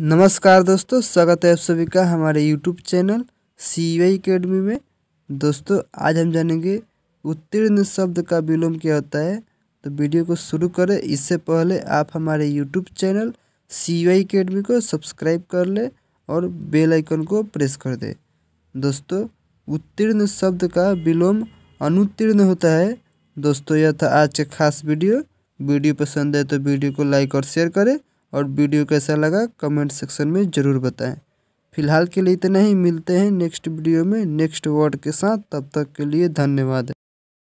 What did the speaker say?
नमस्कार दोस्तों स्वागत है आप सभी का हमारे YouTube channel C Y academy में दोस्तों आज हम जानेंगे उत्तीर्ण शब्द का विलोम क्या होता है तो वीडियो को शुरू करें इससे पहले आप हमारे YouTube channel C Y academy को सब्सक्राइब कर ले और बेल आइकन को प्रेस कर दे दोस्तों उत्तीर्ण शब्द का विलोम अनुत्तीर्ण होता है दोस्तों यह था आज का खास वीडियो वीडियो पसंद है तो वीडियो को लाइक और शेयर करें और वीडियो कैसा लगा कमेंट सेक्शन में ज़रूर बताएं फिलहाल के लिए इतना ही मिलते हैं नेक्स्ट वीडियो में नेक्स्ट वर्ड के साथ तब तक के लिए धन्यवाद